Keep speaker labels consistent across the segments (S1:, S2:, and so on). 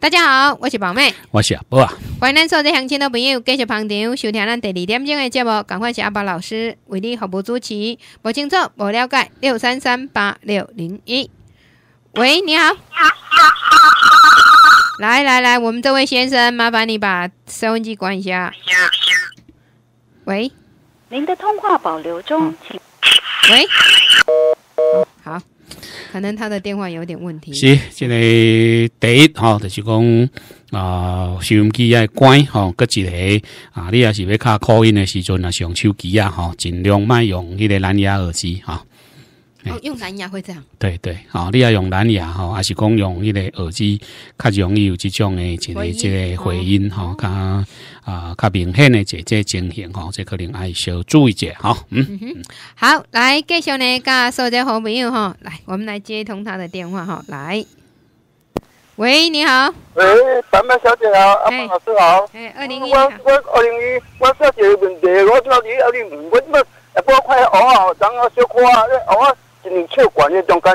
S1: 大家好，我是宝妹，我是阿宝，欢迎咱所有乡亲的朋友继续旁听收听咱第二点钟的节目，赶快是阿宝老师为你服务主持，不清楚不了解六三三八六零一，喂，你好，来来来，我们这位先生，麻烦你把收音机关一下，喂，您的通话保留中，请，喂，好。可能他的电话有点问题。是，
S2: 这个第一吼就是讲啊，收音机要关吼，个一个啊，你也是要卡录音的时阵啊，上手机啊，吼，尽量卖用那个蓝牙耳机哈。
S1: 哦，用蓝牙会这样？
S2: 对对，好，你要用蓝牙哈，还是讲用那个耳机，较容易有这种的这个这个回音哈，噶。啊，较明显的这这情形吼，这可能爱小注意者吼。嗯
S1: 好，来继续呢，加收只好朋友吼，来，我们来接通他的电话哈。来，喂，你好。喂，单妹小姐好，阿鹏老师好。哎，二零一。我我二零一，我小姐
S3: 问，第二个问题，阿你唔稳乜？一部块蚵啊，等我，小看啊，蚵啊，真我，管咧中间，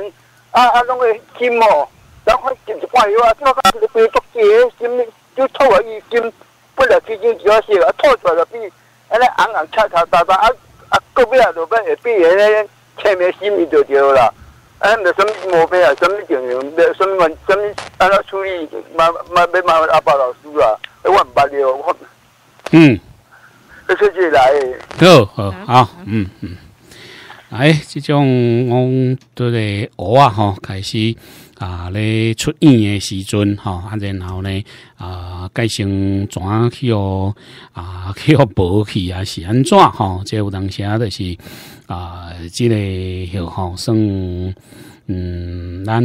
S3: 啊啊，拢个金毛，两块金块，我我个平托几斤，就抽啊几斤。不了几斤几啊啊拖出来就比，啊那红红叉叉大大啊啊，隔啊阿老板下边那前面十米就到了，啊那什么毛病啊，什么情形，什么问什么安那处理，嘛嘛别麻烦阿爸老师啊，我唔捌料，我嗯，搿手来，
S2: 好，好，好，嗯嗯。哎，这种我都咧学啊，吼开始啊，咧出院的时阵啊然后呢啊，改成转去哦，啊，去学保去啊，是安怎吼？这当时啊的是啊，这个有好算。嗯，咱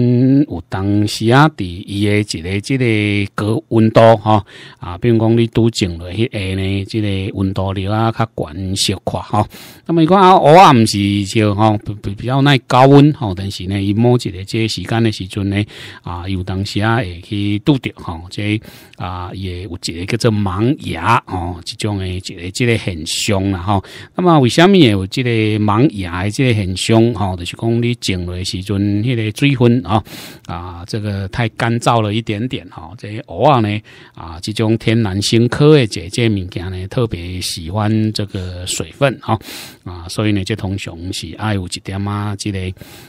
S2: 有当时啊，伫伊诶一个即个高温度吼啊，比如讲你拄种落去下呢，即个温度了啊，较悬小快吼。那么一个啊，我啊毋是即吼，比比较耐高温吼，但是呢，伊某一个即个时间诶时阵呢啊，有当时啊，会去拄着吼，即啊也有一个叫做盲牙哦，即种诶，一个即个现象啦吼。那么为什么有即个盲牙即个现象吼，就是讲你种落时阵。嗯，迄个水分啊，啊，这个太干燥了一点点哈。这鹅仔呢，啊，这种天然星科的姐姐物件呢，特别喜欢这个水分哈啊，所以呢，这通常是爱有一点啊，即个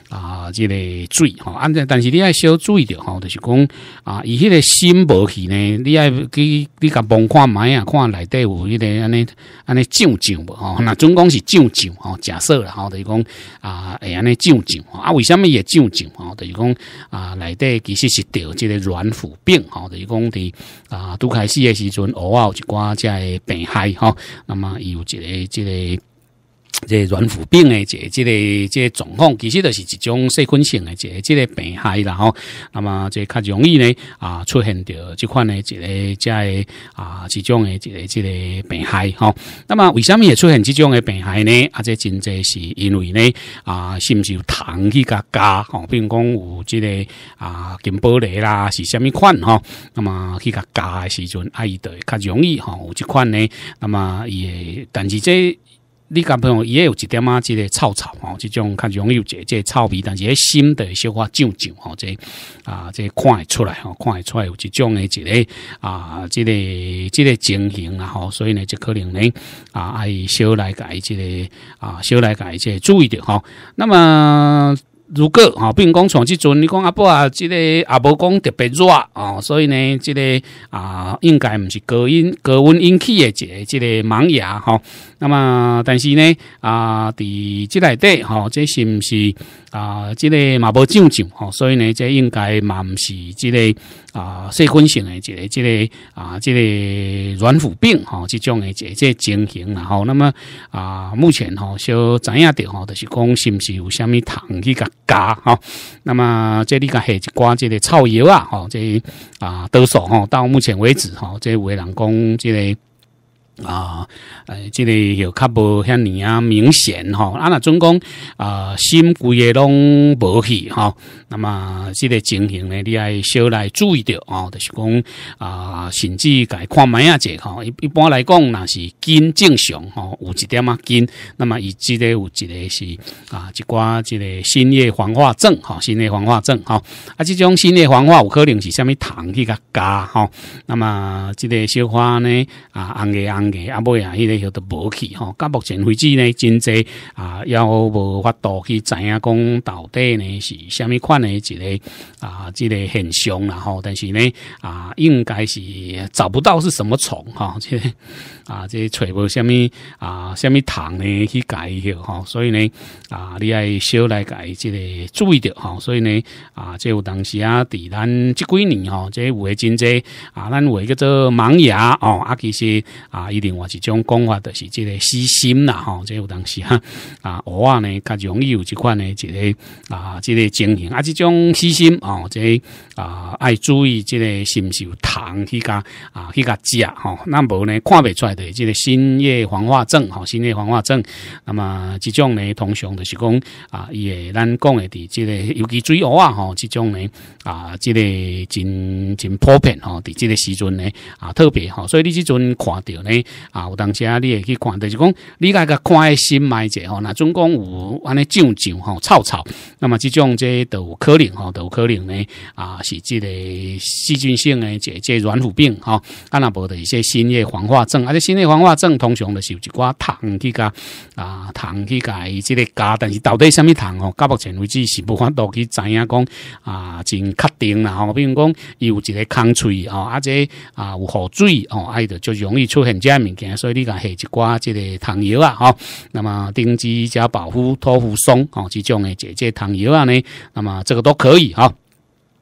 S2: 啊，即个水哈。啊，但是你要小注意着哈，就是讲啊，伊迄个心无去呢，你要去你甲望看买啊，看内底有迄个安尼安尼上上无哈。那总共是上上哈，假设然后就是讲啊，会安尼上上啊，为什么也？照照吼，就是讲啊，内底其实是得这个软腐病吼，就是讲伫啊，拄开始的时阵偶尔一寡即个病害吼，那么有一个即个。这软腐病的这这个这状况，其实都是一种细菌性的这这个病害啦吼。那么这较容易呢啊出现的这款呢，这个这在啊这种的这个这个病害哈。那么为什么也出现这种的病害呢？啊，这真正是因为呢啊，是不是有糖去加加，比如讲有这个啊，金玻璃啦是什咪款哈。那么去加加的时阵，阿伊的较容易哈，有这款呢。那么也，但是这。你讲朋友也有一点啊，即个臭臭吼，即种看易有一个即个臭味，但是心的消化上上吼，即啊，即看会出来哈，看会出来有即种的一个啊，即个即个情形啊吼，所以呢，就可能呢啊，爱小来改即个啊，小来改即注意点哈。那么。如果啊，并讲从即阵，你讲阿伯啊，即个阿伯讲特别热吼，所以呢，即个啊应该毋是高温高温引起诶，一个即个盲牙吼。那么，但是呢啊，伫即内底吼，即是毋是啊？即个嘛无上上吼，所以呢，即应该嘛毋是即个。啊，细菌性的一个这个啊，这个软腐病哈，这种的这个情形，然后那么啊，目前哈，小怎样的哈，就是讲是不是有什么虫去甲加哈，那么这里甲下一挂这个草药啊哈，这啊多少哈，到目前为止哈，这有的人工这个。啊，诶，这个又较无遐尼啊明显吼，啊，那总讲啊，新贵嘅拢无去吼，那么即个情形咧，你爱小来注意着哦，就是讲啊，甚至家看门啊者吼，一一般来讲若是紧正常吼，有一点啊紧，那么伊即个有一个是啊，一寡即个新叶黄化症吼，新叶黄化症吼，啊，即种新叶黄化有可能是虾米糖去甲加吼，那么即个小花呢啊，红嘅红。啊，伯啊，迄个许都无去吼，到目前为止呢真济啊，要无法度去知影讲到底呢是虾米款的一个啊，即个现象啦吼。但是呢啊，应该是找不到是什么虫哈。啊，即揣无虾米啊，虾米糖呢去解个吼，所以呢啊，你爱少来解即个注意着吼，所以呢啊，即有当时啊，伫咱即几年吼，即诶真济啊，咱有诶叫做盲牙哦啊，其实啊，一定外是种讲法，就是即个私心啦吼，即有当时哈啊，蚵仔呢较容易有即款呢即个啊即个情形啊，即种私心哦，即啊爱注意即个是毋是有糖去甲啊去甲食吼，那无呢看袂出来。对，即个新叶黄化症，吼，新叶黄化症，那么这种呢，通常就是讲啊，伊个咱讲的，即个尤其水鱼啊，吼，这种呢，啊，即个真真普遍，吼，伫即个时阵呢，啊，特别，吼，所以你即阵看到呢，啊，有当下你也去看就是讲你家个看心脉者，吼，那总共有安尼上上吼，臭臭，那么这种即都有可能，吼，都有可能呢，啊，是即个细菌性诶，即即软腐病，吼，啊那无的一些新叶黄化症，而且。新诶，话我正常咧，是一寡糖去加啊，糖去加伊即个加，但是到底虾米糖哦？到目前为止是无法度去知影讲啊，真确定啦吼。比如讲，伊有一个空喙哦，啊即啊有喝水哦，啊、的就容易出现即样物件，所以你讲下一寡即个糖油啊吼。那么丁字加保护托护松哦，即种诶，这些糖油啊呢，那么这个都可以哈。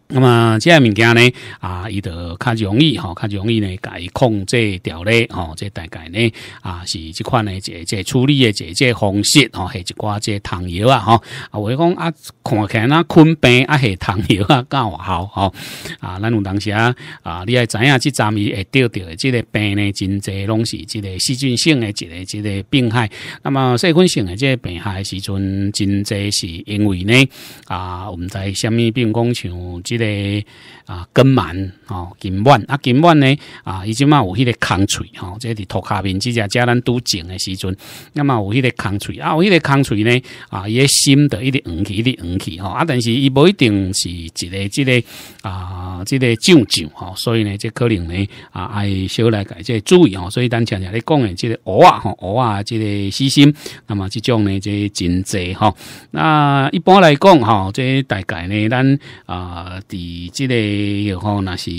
S2: 那么这物件呢啊，伊就较容易吼，较容易呢加控制调理吼，这大概呢啊是这款呢，这这处理的这这方式吼，系一寡这汤药啊吼，啊我讲啊，看起来睏病啊系汤药啊较好吼啊，咱有当下啊，你也知影即阵伊会钓到即个病呢，真侪拢是个细菌性的即个个病害。那么细菌性这个病害时阵真侪是因为呢啊，我们在虾米病工厂。一个啊，根蛮啊，根弯啊，根弯呢啊，伊即嘛有迄个空喙吼，即个伫涂骹面，即只遮咱拄种诶时阵，那么有迄个空喙啊，有迄个空喙呢啊，伊诶心的一直黄去，一直黄去吼啊，但是伊无一定是一个，即个啊，即个上上吼，所以呢，即可能呢啊，爱小来改即注意哦，所以咱常常咧讲诶，即个仔啊，蚵啊，即个细心，那么即种呢即真济吼。那一般来讲吼，即大概呢，咱啊。伫即个吼若是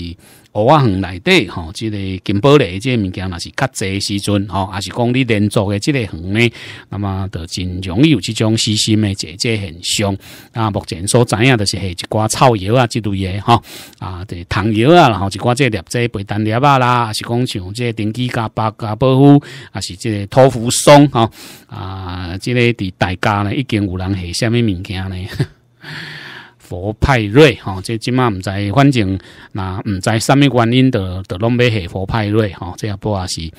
S2: 蚵仔园内底吼即个金宝咧即个物件若是较济诶时阵吼也是讲你连续诶即个园呢那么著真容易有即种死心诶姐姐现象啊目前所知影著是下一寡臭药啊即类诶吼啊著是糖药啊然后一寡即个粒子背单粒啊啦也是讲像即个丁基加白加保护也是即个托付松吼啊即个伫大家呢已经有人下啥物物件呢佛派瑞哈，这今码唔知，反正那唔知什么原因的，都拢买下佛派瑞哈，这样不也是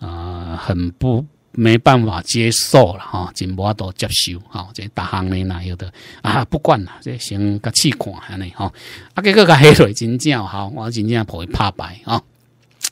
S2: 呃很不没办法接受了哈，真无多接受哈，这大行的那有的啊不管啦，这先甲试看下呢哈，啊这个个黑水真正好，我真正不会怕白哈。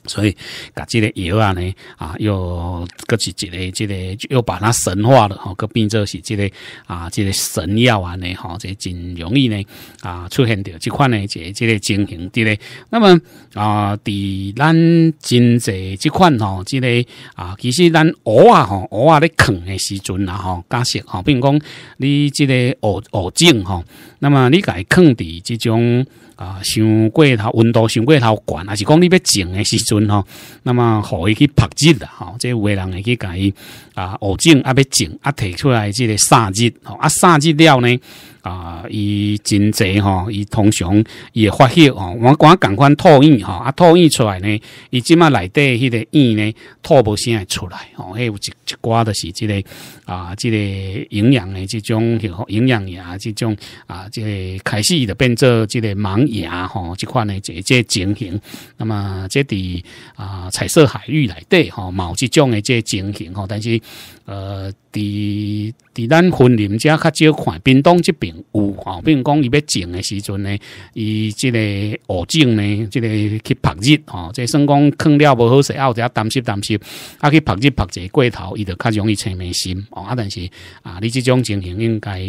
S2: 所以，噶这个药啊呢，啊，又佮是一个，这个又把它神化了吼，佮变作是这个啊，这个神药啊呢，吼，这真容易呢，啊，出现着即款呢，这个这个情形的呢。那么啊，伫咱真济即款吼，即个啊，其实咱鹅啊吼，鹅啊咧坑的时阵啊吼，假设吼，比如讲你即个鹅鹅种吼，那么你该坑的即种。啊，伤过头温度，伤过头悬，还是讲你要种的时阵吼，那么互伊去曝日啦，吼，即有诶人会去伊啊，五种啊，要种啊，摕出来即个三日，吼，啊，三日了呢。啊，伊真济吼，伊通常伊会发酵吼，我我赶快吐咽吼，啊吐咽出来呢，伊即嘛内底迄个印呢吐啥会出来吼，迄有一一寡的是即个啊，即个营养的即种营养牙，即种啊，即个开始伊的变做即个盲牙吼，即款的即即情形。那么即伫啊，彩色海域内底吼，嘛、有即种的即情形吼，但是呃。伫伫咱森林遮较少看，冰冻这边有吼，比如讲，伊要种的时阵呢，伊即个恶种呢，即个去曝日吼，即算讲垦了无好势，有者担心担心，啊去曝日曝者过头，伊就较容易青梅心哦。啊，但是啊，你即种情形应该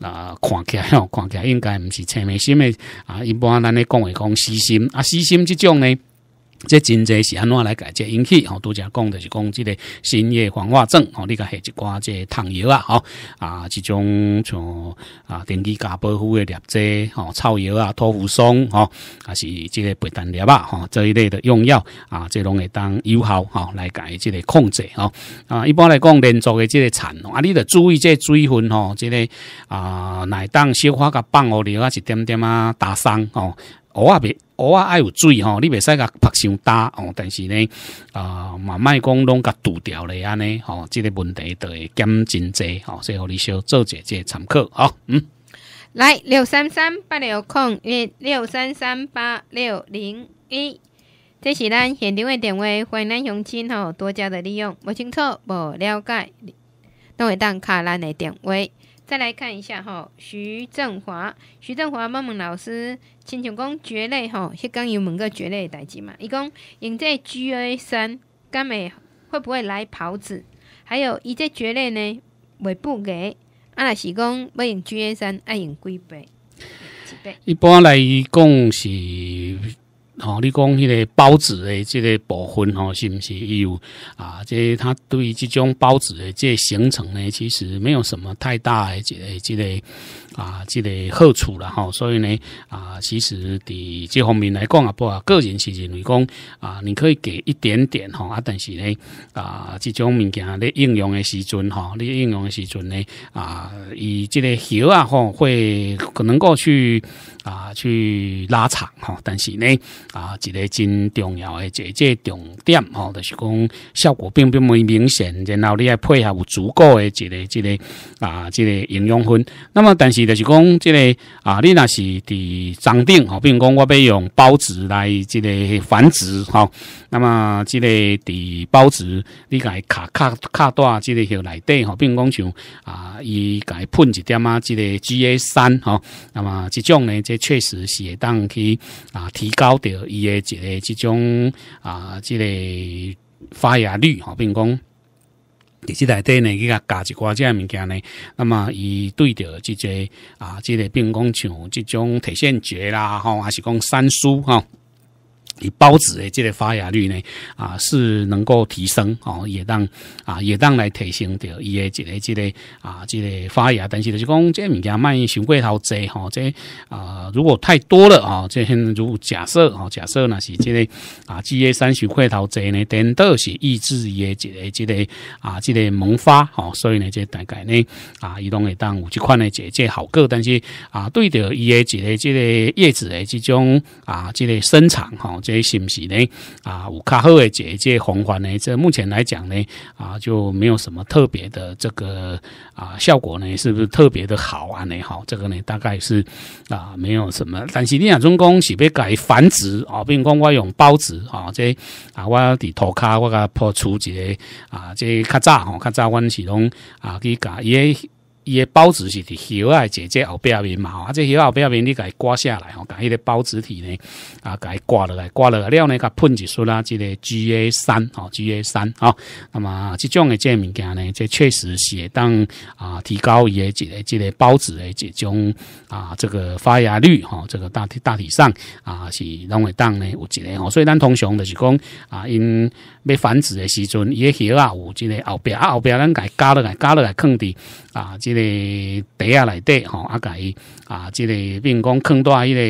S2: 啊，看起来吼，看起来应该毋是青梅心的啊。一般咱咧讲话讲死心，啊死心即种呢。这真济是安怎来改，这引起哦，拄则讲的就是讲，即个新叶黄化症哦，你甲下一寡即烫药啊，哦啊，即种像啊，电机加保护的叶剂哦，草药啊，托普松哦，还是即个白丹粒啊，吼这一类的用药啊，这拢会当有效吼来改即个控制哦。啊，一般来讲连续的即个产，啊，你得注意即水分哦，即个啊，内当消化甲放哦里啊，一点点啊，打伤哦，我啊别。蚵啊，爱有水吼，你袂使甲拍伤大哦。但是呢，啊，嘛卖讲拢甲堵掉咧安尼吼，这个问题都会减真济吼，所以互你小做这些参考哈。嗯，
S1: 来六三三八六空一六三三八六零一，这是咱现场的电话，欢迎咱乡亲吼多加的利用，无清楚无了解都会当敲咱的电话。再来看一下吼徐振华，徐振华，孟问老师，亲像讲蕨类吼，迄工有问个蕨类诶代志嘛？伊讲用这 G A 三，咁会会不会来跑子？还有伊这蕨类呢，尾不个，啊，是讲要用 G A 三，爱用几倍？
S2: 几倍？一般来讲是。哦，你讲迄个包子的即个部分吼，是毋是有啊？即他对于即种包子的个形成呢，其实没有什么太大的即个即个啊即个好处啦吼。所以呢啊，其实伫即方面来讲啊，不啊，个人是认为讲啊，你可以给一点点吼啊，但是呢啊，即种物件咧应用的时阵吼，你应用的时阵呢啊，以即个小啊吼，会可能够去。啊，去拉长哈，但是呢，啊，一个真重要的一个重点哈，就是讲效果并并没明显，然后你还配合有足够的一个、一个啊、这个营养粉。那么，但是就是讲，这个啊，你那是伫长顶哈，比如讲，我要用孢子来这个繁殖哈，那么这个伫孢子，你该卡卡卡大，这个下内底哈，如讲像啊，伊该喷一点啊，这个 GA 三哈，那么这种呢这。确实是会当去啊，提高着伊诶一个即种啊，这个发芽率吼，并讲，伫即内底呢，伊个一寡即个物件呢，那么伊对着即个啊，即个，并讲像即种铁线蕨啦，吼，还是讲山苏吼。以孢子的这个发芽率呢，啊，是能够提升哦，也当啊，也当来提升着，伊的这个这个啊，这个发芽，但是就是讲，即物件卖伤过头侪吼，即啊，如果太多了啊，即现如假设啊，假设那是即个啊，G A 三长过头侪呢，等于都是抑制伊的即个即个啊，即个萌发吼，所以呢，即大概呢啊，伊拢会当有一款诶这即好个，但是啊，对着伊的即个即个叶子的这种啊，即个生长吼。这是不是呢？啊，有较好的解解红环呢？这目前来讲呢，啊，就没有什么特别的这个啊效果呢？是不是特别的好啊？呢，好，这个呢，大概是啊，没有什么。但是你讲，中公是被改繁殖啊，比如讲我用孢子啊。这啊，我伫涂卡，我甲破除一个啊，这较早吼，较早阮是拢啊去甲伊。诶。伊诶孢子是伫叶啊，姐姐后壁面嘛，啊，即叶后壁面，你伊刮下来，吼，甲伊个孢子体呢，啊，伊刮落来，刮落来，了呢，甲喷一出啦，即个 G A 三，吼 g A 三，吼，那么即种诶即物件呢，即确实是会当啊，提高伊诶即个即个孢子诶即种啊，这个发芽率，吼，这个大体大体上啊，是拢会当呢有一个，吼，所以咱通常就是讲啊，因要繁殖诶时阵，伊诶叶啊有即个后壁啊后壁，咱伊加落来，加落来，坑伫。啊，即个袋啊内底吼，啊伊啊，即个，比如讲，空多伊个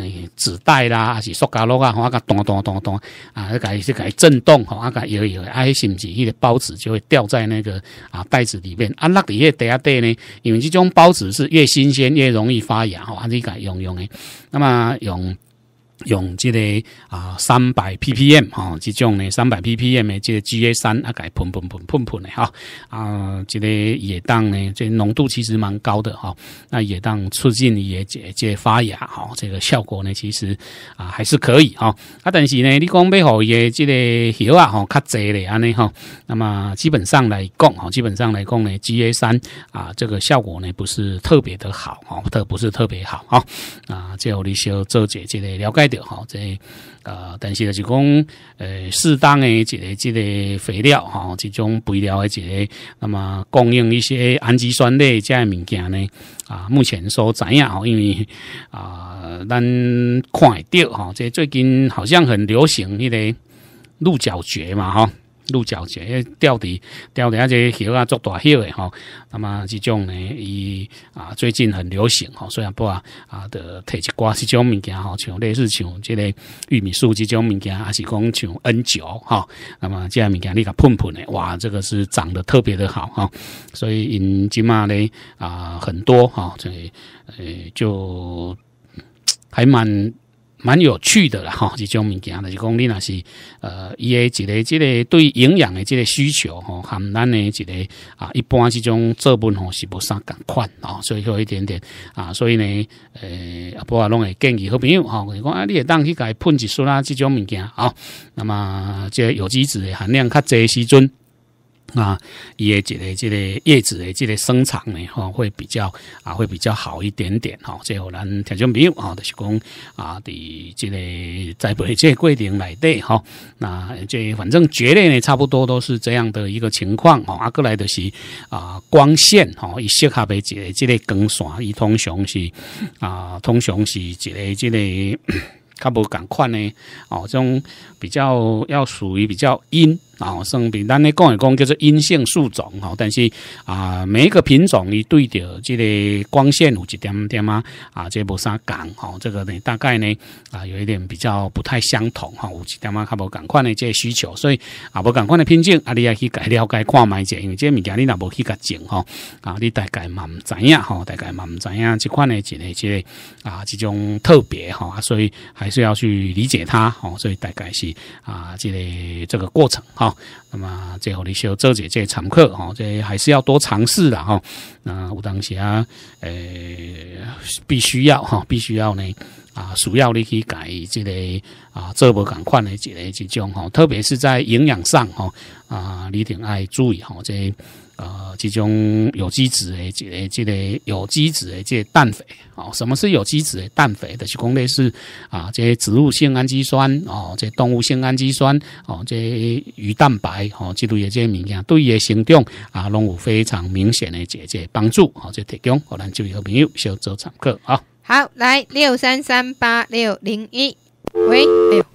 S2: 诶纸袋啦，还是塑胶袋啊，啊甲咚咚咚咚啊，啊个，即个震动吼，啊甲摇摇，啊，迄是毋是迄个包子就会掉在那个啊袋子里面。啊，落迄个袋仔底呢，因为即种包子是越新鲜越容易发芽，吼，啊，你伊用用诶。那么用。用这个啊三百 ppm 哈，这种呢三百 ppm 的这个 GA 三啊，改喷喷喷喷喷的哈啊，这个也当呢，这浓度其实蛮高的哈，那也当促进叶结结发芽哈，这个效果呢其实啊还是可以哈，啊但是呢，你讲要好叶这个叶啊哈，较济的安尼哈，那么基本上来讲哈，基本上来讲呢 GA 三啊，这个效果呢不是特别的好哈，特不是特别好哈啊，就需要做结这个了解。对哈，这呃，但是就是讲，呃，适当的一个这个肥料吼，这种肥料的一个，那么供应一些氨基酸类这类物件呢，啊，目前所知吼，因为啊，咱看到哈，这最近好像很流行那个鹿角蕨嘛，哈。鹿角节，钓钓些只鱼啊，做大叶的吼。那么这种呢，伊啊最近很流行吼，虽然不啊啊的铁一瓜这种物件，吼，像类似像这类玉米树这种物件，还是讲像 N 蕉吼。那么这样物件你甲喷喷的，哇，这个是长得特别的好哈。所以因今嘛呢啊很多哈，所以呃就还蛮。蛮有趣的啦，哈，这种物件呢，是讲你那是，呃，伊诶一个、这个对营养的这个需求，吼，含咱的一个啊，一般这种作物吼是无啥共款哦，所以有一点点啊，所以呢，呃，阿波啊，拢会建议好朋友吼，我讲啊，你也当甲伊喷一丝啦，这种物件啊，那么这有机质的含量较侪时阵。那叶子的这个叶子的这个生长呢，哈，会比较啊，会比较好一点点哈。最后，咱听众朋友啊，就是讲啊，的这个在北个桂林来底哈。那这反正蕨类呢，差不多都是这样的一个情况哦。阿过来的是啊，光线哈，伊适合的这个这个光线，伊通常是啊，通常是这个这个，较无赶快呢哦，这种比较要属于比较阴。哦，算简单咧讲来讲叫做阴性树种哈，但是啊，每一个品种伊对着即个光线有一点点啊，啊，即个无啥讲哈，这个呢大概呢啊有一点比较不太相同哈，有一点啊较无赶快的即个需求，所以啊无赶快的品种，啊，你也去了解看卖者，因为即物件你若无去甲种哈，啊，你大概嘛唔知影哈，大概嘛唔知影即款的即个即个啊，即种特别哈，所以还是要去理解它哦，所以大概是啊即个这个过程哈。那么最后你要做姐姐常客哦，这还是要多尝试的哈。那有当时啊，呃，必须要哈，必须要呢啊，需要你去改这个啊，做不赶快的这个这种哈，特别是在营养上哈啊，你挺爱注意哈这。呃，这种有机质诶，即个即个有机质诶，即氮肥，哦，什么是有机质诶氮肥？的是工类是啊，这些植物性氨基酸哦，这动物性氨基酸哦，这鱼蛋白哦，这类诶这些物件，对诶成长啊，拢有非常明显诶这这帮助，好，就提供。好，能这位朋友小做参考啊，
S1: 好，来六三三八六零一，喂，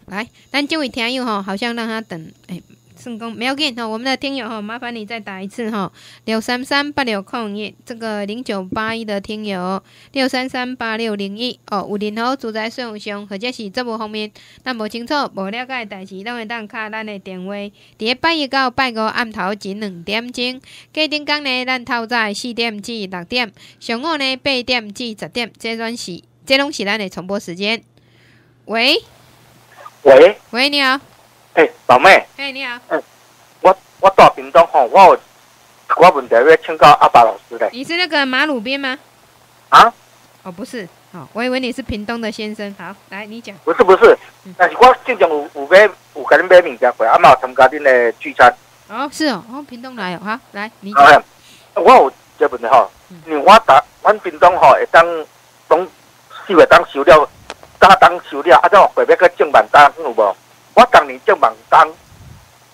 S1: 来，但这位听友哈，好像让他等，哎。成功没有？哦，我们的听友哈，麻烦你再打一次哈，六三三八六零一，这个零九八一的听友，六三三八六零一。哦，有任何住宅、信用上或者是这务方面，但无清楚、不了解的，代志，都可以敲咱的电话。第一半一到拜五暗头，仅两点钟；家庭讲呢，咱透早四点至六点，上午呢八点至十点，这拢是这拢是咱的重播时间。喂，喂，喂，你好。
S3: 嘿，老妹。嘿，你好。嗯，我我到屏东吼，我有我问这要请教阿爸老师嘞。你
S1: 是那个马路边吗？啊？哦，不是，好，我以为你是屏东的先生。好，来你讲。
S3: 不是不是，但是我正常有有买有跟买物件回，阿爸参加恁的聚餐。
S1: 哦，是哦，哦，屏东来哦，好，来你。
S3: 讲、呀，我有这问的吼，你我打，我屏东吼会当农收会当收了，家当收了，阿则后后边个正版单有无？我当年就忙当，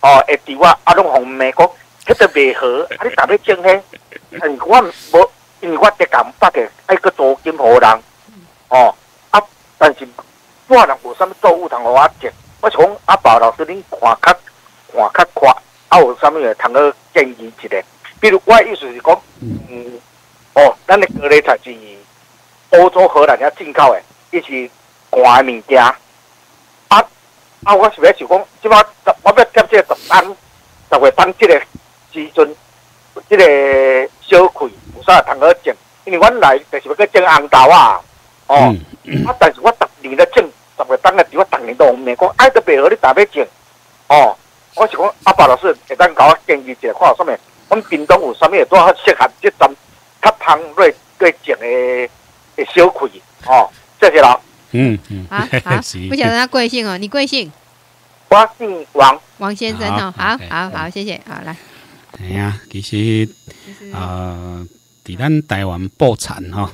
S3: 哦，诶，伫话阿侬向美国，迄个为何？啊你答咩正确？嗯，我无，因为我才敢发给那个租金华人，哦，啊，但是，我人有什物作物通好发展？我从阿宝老师恁看卡看卡宽，啊有什物来通个建议之类？比如我意思是讲，哦，那你隔离才是欧洲荷兰遐进口诶，伊是贵物件。啊，我是要想讲，即马我要接这个十单，十月单即个时准，即个小亏有啥堂额钱？因为原来就是要去挣红豆啊，哦，啊，但是我十年的挣，就为当个，只我十年都唔免讲，爱得别个你大笔钱，哦，我是讲阿爸老师，一我建议一下，看下面，我们京东有上面多少血汗结晶，他汤锐个的小亏，哦，谢谢啦。
S2: 嗯嗯啊 好，不晓得他
S1: 贵姓哦？你贵姓？我姓王，王先生哦。好，好好，谢谢。好来，
S2: 哎呀，其实啊，在咱台湾破产哈，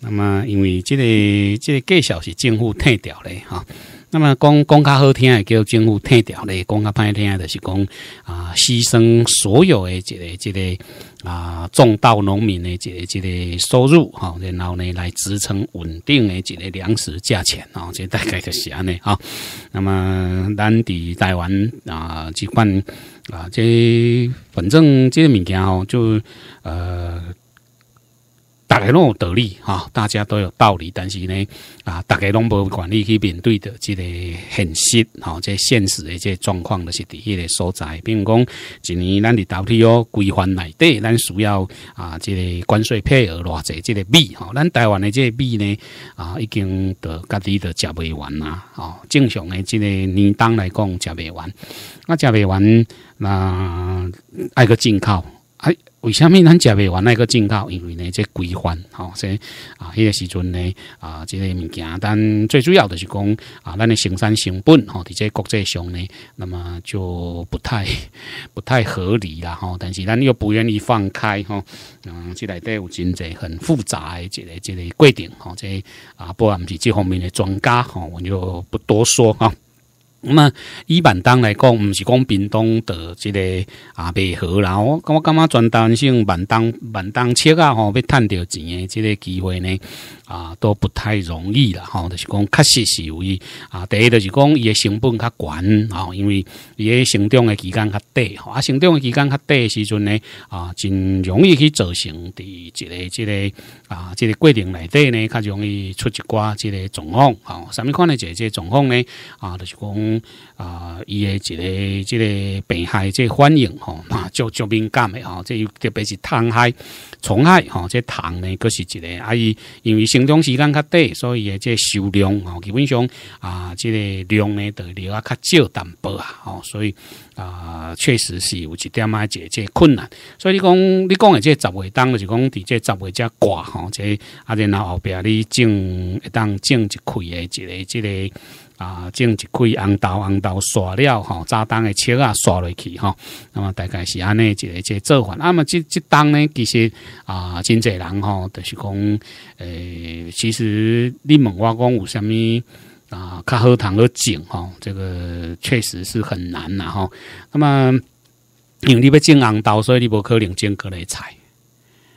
S2: 那么因为这个这个介绍是政府退掉的哈。那么讲讲较好听，的叫政府退掉咧，讲较歹听，就是讲啊，牺牲所有的这个、这个啊，种稻农民的这个、这个收入，哈，然后呢，来支撑稳定的这个粮食价钱，然后这大概就是安尼啊。那么咱伫台湾啊，即款啊，即反正即个物件哦，就呃。大家拢道理哈，大家都有道理，但是呢，啊，大家拢无管理去面对的，即个现实哈，即现实的即状况就是第一个所在。比如讲，今年咱的到底要归还内底，咱需要啊，即个关税配额偌济，即个币哈，咱台湾的即个币呢啊，已经得各自的吃未完啦，哦，正常的即个年当来讲吃未完，那吃未完那爱个进口。为什么咱食未完那个进口？因为呢，这规范，吼，以啊，迄个时阵呢，啊，这个物件，但最主要的是讲啊，咱的生产成本，吼，伫这国际上呢，那么就不太 不太合理啦，吼。但是咱又不愿意放开，吼，嗯，这里底有真侪很复杂的一个这个规定，吼，这啊，不然毋是这方面的专家，吼，我就不多说，哈。那么以万东来讲，唔是讲屏东的这个阿北河啦，我感觉专担心万东万东切啊，吼被赚到钱的这个机会呢？啊，都不太容易了，吼，就是讲，确实是为啊，第一就是讲，伊的成本较悬，吼，因为伊的成长的期间较短，吼，啊，成长的期间较短时阵呢，啊，真容易去造成伫一个、这个啊、这个过程内底呢，较容易出一挂、即个状况，吼，什么款的即个状况咧，啊，就是讲啊，伊个一个、这个病害即个反应，吼，啊，就就敏感嘅，吼，即特别是虫害、虫害，吼，即虫呢，佫是一个，啊，伊因为性。农种时间较短，所以诶，这收量吼，基本上啊，这个量呢，得量啊，较少淡薄啊，吼，所以啊，确实是有一点啊，这这困难。所以讲，你讲诶，这十月当，就是讲，伫这十月只挂吼，这啊，然后后边你种一当种一开诶，这个，这个。啊，种一块红豆，红豆刷了吼，炸弹的车啊刷落去吼，那么大概是安尼一个一个做法。那么这这当呢，其实啊，真侪人吼，就是讲，诶，其实你问我讲有啥咪啊较好通咧种吼，这个确实是很难呐吼。那么，因为你要种红豆，所以你不可能种各类菜。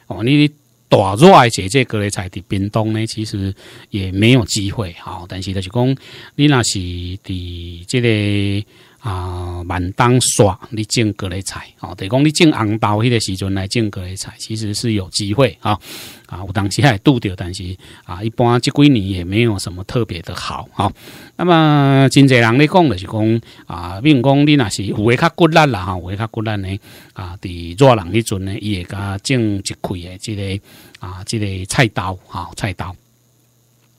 S2: 哦，你。大热的这节各类菜的冰冻呢，其实也没有机会好，但是就是讲，你那是的这个。啊，蛮当耍你种各类菜，哦，等于讲你种红豆迄个时阵来种各类菜，其实是有机会啊，啊，有当时也拄着，但是啊，一般即几年也没有什么特别的好，啊。那么真侪人咧讲咧是讲啊，比如讲你若是有诶较骨力啦，哈，诶较骨力呢，啊，伫热人迄阵呢，伊会甲种一季诶即个啊，即个菜刀，吼，菜刀。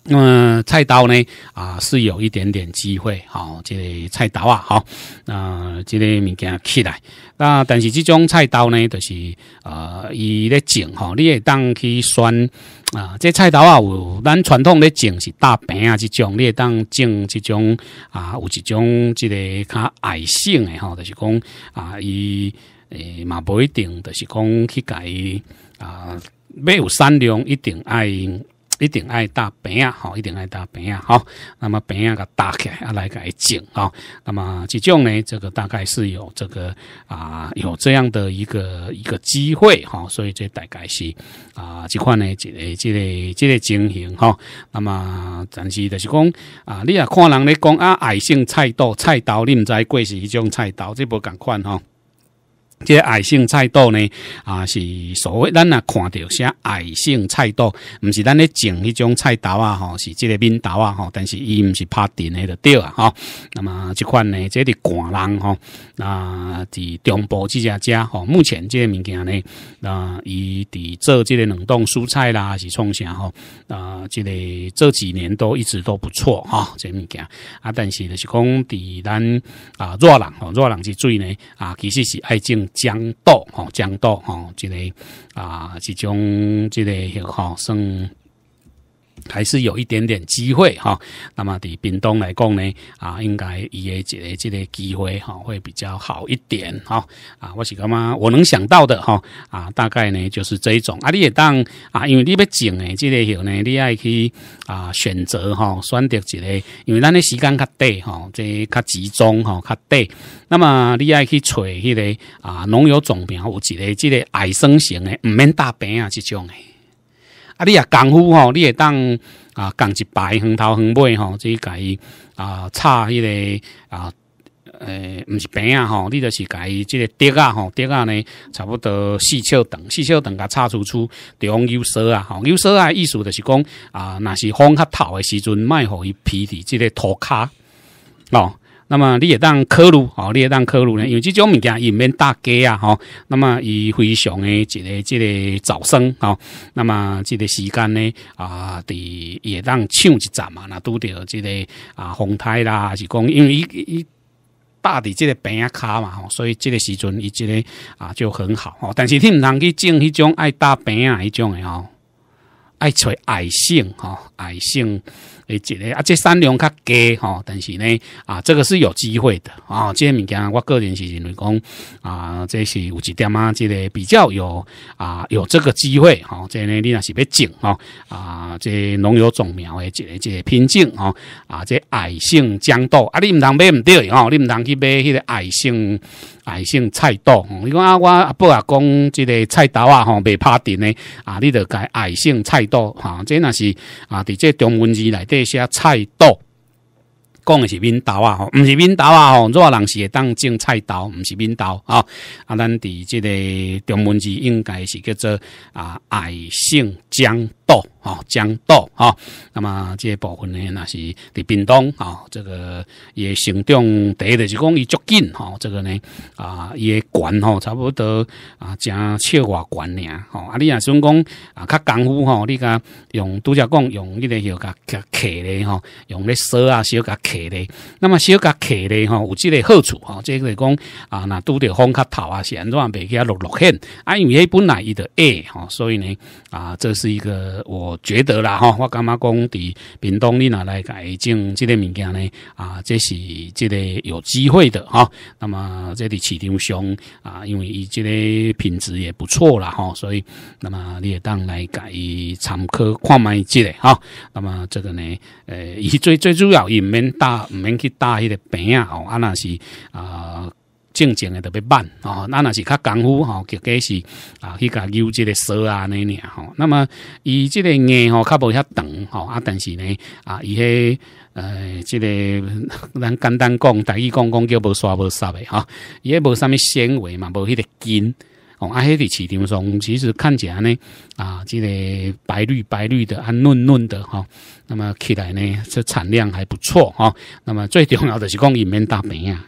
S2: 那么菜刀呢？啊，是有一点点机会，好，即个菜刀啊，好，啊，即个物件起来。那但是这种菜刀呢，就是呃，伊咧种，吼，你也当去选啊。即菜刀啊，有咱传统咧种是大平啊，即种你也当种即种啊，有一种即个较矮性诶，吼，就是讲啊，伊诶，嘛不一定，就是讲去改啊，没有善良，一定爱一定爱打边啊，好，一定爱打边啊，好。那么边啊个打来啊来改整啊。那么这种呢，这个大概是有这个啊有这样的一个一个机会哈。所以这大概是啊，这款呢，这、这、这、个情形哈。那么暂时就是讲啊，你也看人咧讲啊，矮性菜刀，菜刀你唔知贵是一种菜刀，这不共款哈。这矮性菜豆呢啊是所谓咱啊看到些矮性菜豆，唔是咱咧种迄种菜豆啊吼，是即个面豆啊吼，但是伊唔是拍电的就对了吼。那么这款呢，这是寒人吼，啊，伫中部这家家吼，目前这个物件呢，啊，伊伫做这个冷冻蔬菜啦，是创啥吼啊，即个这几年都一直都不错啊，这物件啊，但是就是讲伫咱啊热人吼热人之最呢啊，其实是爱种。江豆吼，江豆吼，这个啊，一种这个也好算。还是有一点点机会哈，那么在冰冻来讲呢，啊，应该伊个这个即个机会哈会比较好一点哈啊，我是干嘛，我能想到的哈啊，大概呢就是这一种啊，你也当啊，因为你要种诶即个后呢，你爱去啊选择哈，选择一个，因为咱的时间较短哈，即个较集中哈较短，那么你爱去找迄个啊农药种苗，有一个即个矮生型诶，唔免大病啊这种诶。啊，你啊，功夫吼，你会当啊，共一排红头、红尾吼，家己啊，插迄个啊，诶，毋是边啊吼，你就是家己即个竹啊吼，竹啊呢，差不多四尺长，四尺长甲插出出，中又少啊，吼，有少啊，意思就是讲啊，若是风较透的时阵，莫互伊劈伫即个涂骹哦。那么你也当科鲁，哦，你也当科鲁呢，因为这种物件也免打结啊，吼，那么伊非常的一个这个早生，哈。那么这个时间呢，啊，的也当唱一站嘛，那拄着这个啊风台啦，还是讲因为伊伊大的这个病啊卡嘛，吼，所以这个时阵伊这个啊就很好，吼。但是你唔通去种迄种爱打病啊迄种的吼，爱吹癌性，吼，癌性。诶，一个啊，这三量较低吼，但是呢，啊，这个是有机会的啊。即个物件，我个人是认为讲啊，这是有一点啊，即个比较有啊，有这个机会吼。即个你那是要种吼啊，即农药种苗诶，一个即个品种吼啊，即矮性豇豆啊，你唔当买唔对吼，你唔当去买迄个矮性矮性菜豆。你看啊，我阿伯也讲即个菜豆啊，吼未拍甜呢啊，你著改矮性菜豆哈。即那是啊，伫即中文字内这些菜豆，讲的是闽豆啊，吼，不是闽豆啊，吼，热人是会当种菜豆，不是闽豆啊，啊，咱伫这个中文字应该是叫做啊矮姓姜。岛啊，江岛啊，那么这部分呢，那是伫屏东啊，这个也成长第一的是讲伊足紧哈，这个呢啊，伊个馆吼，差不多啊，正笑话馆咧吼，啊，你啊想讲啊，较功夫吼，你讲用拄则讲用迄个小甲壳咧吼，用咧少啊小甲壳咧，那么小甲壳咧吼，有即个好处哈，这个讲啊，若拄着风较头啊，是安形状去加落落线，啊，因为迄本来伊的矮吼，所以呢啊，这是一个。我觉得啦，哈，我感觉讲伫屏东你拿来改种这个物件呢，啊，这是这个有机会的哈。那么即伫市场上啊，因为伊这个品质也不错啦，哈，所以那么你也当来改参考看卖这个哈。那么这个呢，呃，伊 最最主要毋免打，免去打迄个饼啊，啊那是啊。静静的特别慢哦，那那是较功夫吼，就给是啊，去搞优质个蛇啊那尔吼。那么伊这个硬吼，较无遐长吼啊，但是呢啊，伊系呃，这个 咱简单讲，大意讲讲叫无刷无杀的哈，伊也无啥物纤维嘛，无迄个筋哦，啊，迄个市场上其实看起来呢啊，即个白绿白绿的，啊，嫩嫩的哈。那么起来呢，这产量还不错哈。那么最重要的是讲伊免大病啊。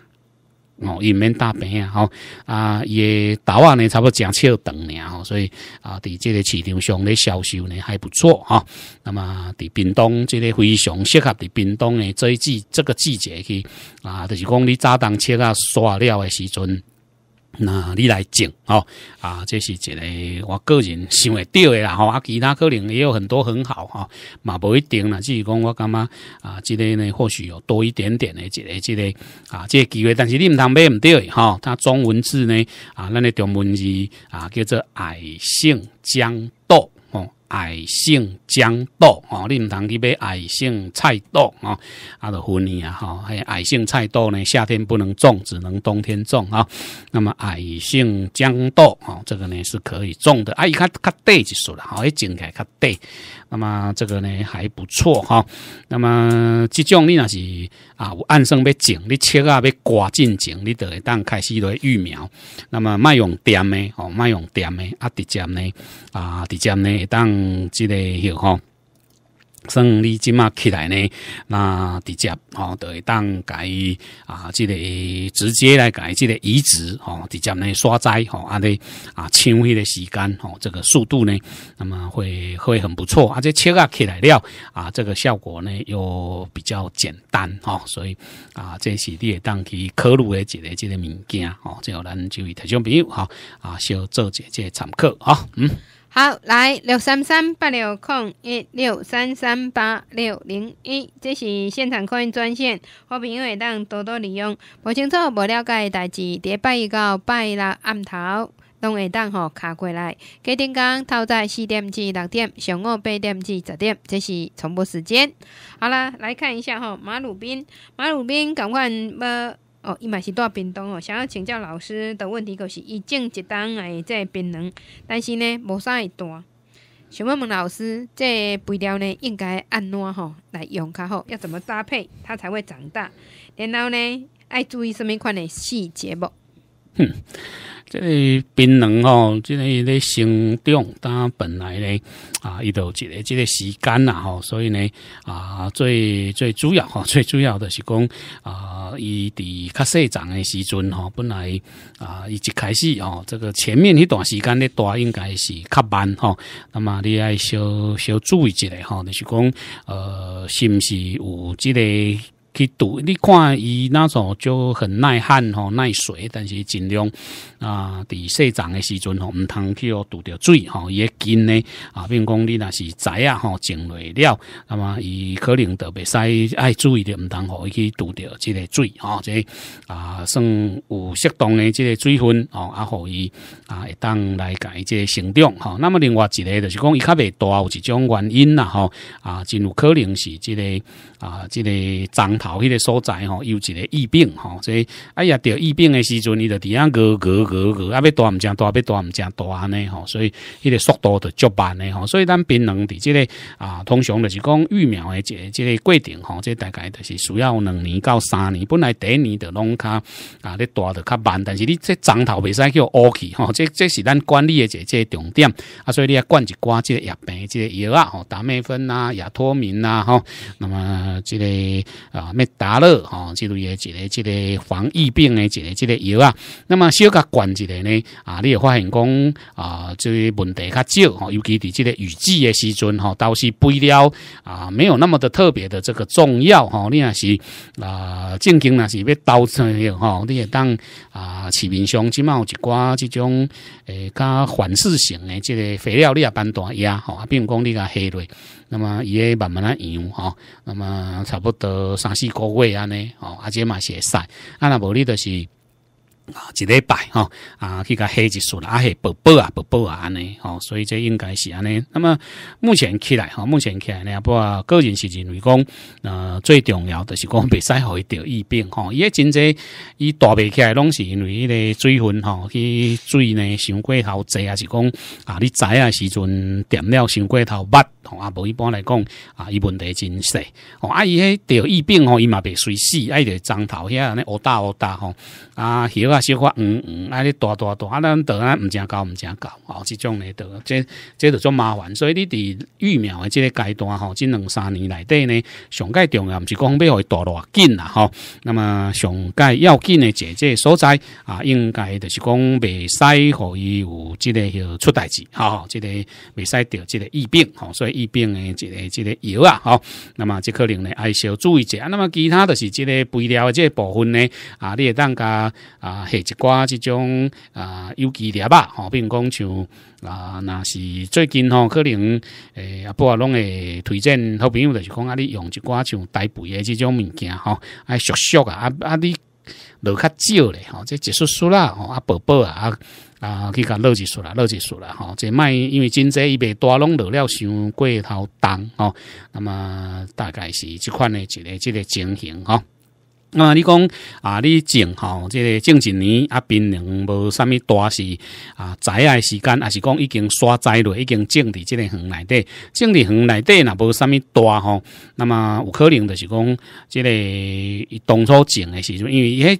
S2: 哦，一免大病啊，吼啊，诶豆啊呢，差不多正巧长呢，吼，所以啊，伫这个市场上咧销售呢还不错吼。那么伫冰冻，这个非常适合伫冰冻诶这一季这个季节去啊，就是讲你早当切啊，刷料的时阵。那你来讲哦，啊，这是一个我个人想会到的啦，吼啊，其他可能也有很多很好哈，嘛不一定啦，只是讲我感觉啊，这个呢或许有多一点点的这个这个啊，这机会，但是你唔通买唔到的哈，它中文字呢啊，咱的中文字啊叫做矮性豇豆。矮性豇豆哦，你唔通去买矮性菜豆哦，啊，豆粉啊哈。还矮性菜豆呢？夏天不能种，只能冬天种啊。那么矮性豇豆哦，这个呢是可以种的。啊，伊较较低一树啦，吼，伊起来较低。那么这个呢还不错哈。那么这种你那是啊，有暗上要种，你切啊被刮进种，你就会当开始来育苗。那么卖用电的哦，卖用电的啊，直接呢？啊，直接呢？当这个有哈。算你即马起来呢，那直接吼，都于当改啊，即个直接来改，即个移植吼，直接呢刷灾吼，啊嘞啊轻微的时间吼，这个速度呢，那么会会很不错啊。这切啊起来了啊，这个效果呢又比较简单哦，所以啊，这是你也当去考虑一个这个物件哦。最后，咱就以台小朋友哈啊，小做姐这参考啊，嗯。
S1: 好，来六三三八六空一六三三八六零一，这是现场扩音专线，好朋友会当多多利用。无清楚、无了解的代志，第拜一到拜六暗头拢会当吼卡过来。加点讲？透早四点至六点，上午八点至十点，这是重播时间。好啦，来看一下吼，马鲁宾，马鲁宾，赶快要。哦，伊嘛是住屏东哦，想要请教老师的问题，就是一种一冬即个槟榔，但是呢，无会大。想要问老师，这肥料呢应该安怎吼来用较好，要怎么搭配，它才会长大？然后呢，爱注意什么款的细节不？哼。
S2: 即个槟榔吼，即个咧生长，它本来咧啊，伊就一个即个时间啦吼，所以呢啊，最最主要吼，最主要的是讲啊，伊伫较细长的时阵吼，本来啊，一直开始吼，这个前面迄段时间的大应该是较慢吼，那么你爱小小注意一下吼，就是讲呃，是不是有即个？去堵，你看伊那种就很耐旱吼耐水，但是尽量啊，伫细长的时阵吼唔通去哦堵着水吼，伊也紧呢啊，并讲你那是仔啊吼种类了，那么伊可能特别使爱注意点唔通吼，去堵着即个水吼，这啊，算有适当的即个水分哦，啊，好伊啊，当来改这个成长好。那么另外一个就是讲伊较别大，有一种原因啦吼啊，真有可能是即个啊，即个长。好，迄个所在吼，有一个疫病吼，所以哎呀，得疫病的时阵，伊就滴安鹅鹅鹅鹅，阿要大唔正大，要大唔正大呢吼，所以迄个速度就较慢呢吼，所以咱槟榔伫即个啊，通常就是讲疫苗的这这个过程吼，这大概就是需要两年到三年，本来第一年就拢卡啊，你大就较慢，但是你这长头未使叫乌去吼，这这是咱管理的这这重点啊，所以你要管一管这个药病即、这个药啊，吼，打灭分啊，亚脱敏啊，吼，那么这个啊。灭打乐吼，即个一个即个防疫病的一个即个药啊。那么小甲管一个呢，啊，你也发现讲啊，就个问题较少，吼，尤其在即个雨季的时阵，吼，倒是肥料啊，没有那么的特别的这个重要，吼，你也是啊，正经那是要倒出去，吼，你也当啊，市面上起码有一寡这种诶，较缓释型的即个肥料，你也搬大压，吼，比如讲你个黑肥。那么伊也慢慢啊养吼，那么差不多三四个月安尼吼，啊，阿嘛是会使啊，那无你就是啊一礼拜吼，啊去个黑几熟啦，啊，系宝宝啊宝宝啊安尼，吼，所以这应该是安尼。那么目前起来哈，目前起来呢，不过个人是认为讲，呃，最重要的是讲袂使互伊条疫病吼，伊真济，伊大袂起来拢是因为迄个水分吼，去水呢伤过头济，啊是讲啊你知影时阵点了伤过头捌啊，无一般来讲啊，伊问题真细哦，啊伊迄着疫病吼，伊嘛袂随死，爱着针头遐，安尼乌打乌打吼。啊，小啊小花，黄黄，啊你大大大，啊咱得啊毋正搞毋正搞，哦，即种咧，得，这、这着做麻烦。所以你伫疫苗诶即个阶段吼，即两三年内底呢，上盖重要毋是讲要互伊大落紧啦，吼，那么上盖要紧呢？这这所在啊，应该着是讲未使互伊有即个出代志，哈，即个未使着即个疫病，吼所以。疫病的一个一个药啊，吼，那么这可能呢，爱小注意一下。那么其他的是这个肥料的这个部分呢，啊，你也当加啊，下一挂这种啊有机料吧，吼，并讲像啊，那是最近哦，可能诶，阿啊拢会推荐，好朋友就是讲啊，你用一挂像大肥的这种物件，吼，啊，俗俗啊啊，啊，你落较少嘞，吼，这结束输啦，吼、啊，宝宝啊。啊，去甲落一束啦，落一束啦，吼！这摆因为真济伊袂大，拢落了伤过头重哦。那么大概是即款诶一个即个情形吼。那么你讲啊，你种吼，这个种一年啊，槟榔无啥物大是啊，栽爱时间也是讲已经刷栽落，已经种伫即个园内底，种伫园内底那无啥物大吼。那么有可能就是讲，这个当初种的时阵，因为也。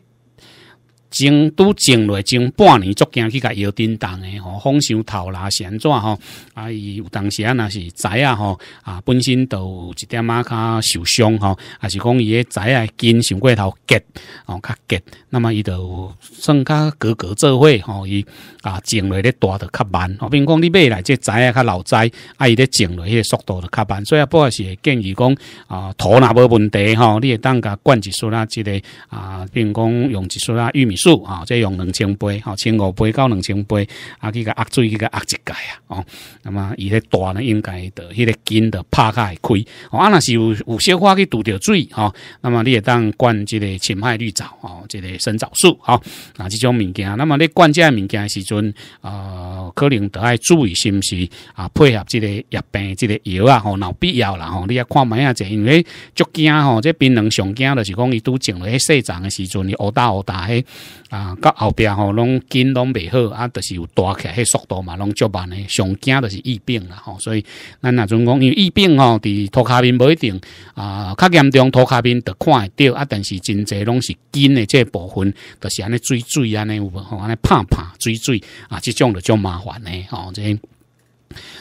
S2: 种都种落种半年足惊去甲摇叮当的吼，丰收头啦先抓吼，啊伊有当时啊那是仔啊吼，啊本身都一点啊，较受伤吼，啊，是讲伊个仔啊根上过头结哦，较结，那么伊就算较格格做伙吼，伊啊种落咧大就较慢，哦，比如讲你买来这仔啊较老仔，啊伊咧种落迄个速度就较慢，所以啊，不管是建议讲啊土若无问题吼，你会当甲灌一束仔，即个啊，比如讲用一束仔玉米。树啊，再用两千杯，哈，千五杯到两千杯，啊，去个压水，去个压一盖啊，哦，那么伊咧大呢，应该得伊咧紧的怕开亏，哦，啊那是有有些花去堵着水，哈，那么你也当灌即个浅海绿藻，哦，即个生藻树，哦，啊，这种物件，那么你灌这物件时阵，呃，可能都要注意，是不是啊？配合即个叶病即个药啊，吼，有必要啦，吼，你也看买下者，因为足惊吼，这槟榔上惊就是讲伊都种了细长的时阵，你乌打乌打嘿。啊，到后边吼，拢筋拢袂好，啊，就是有大起来速度嘛，拢足慢的，上惊就是疫病啦，吼，所以，咱那阵讲，因为疫病吼，伫涂骹面不一定啊，较严重涂骹面得看会着啊，但是真侪拢是筋的这部分，就是安尼水水安尼有无，安尼拍拍水水啊，这种就就麻烦诶吼，这。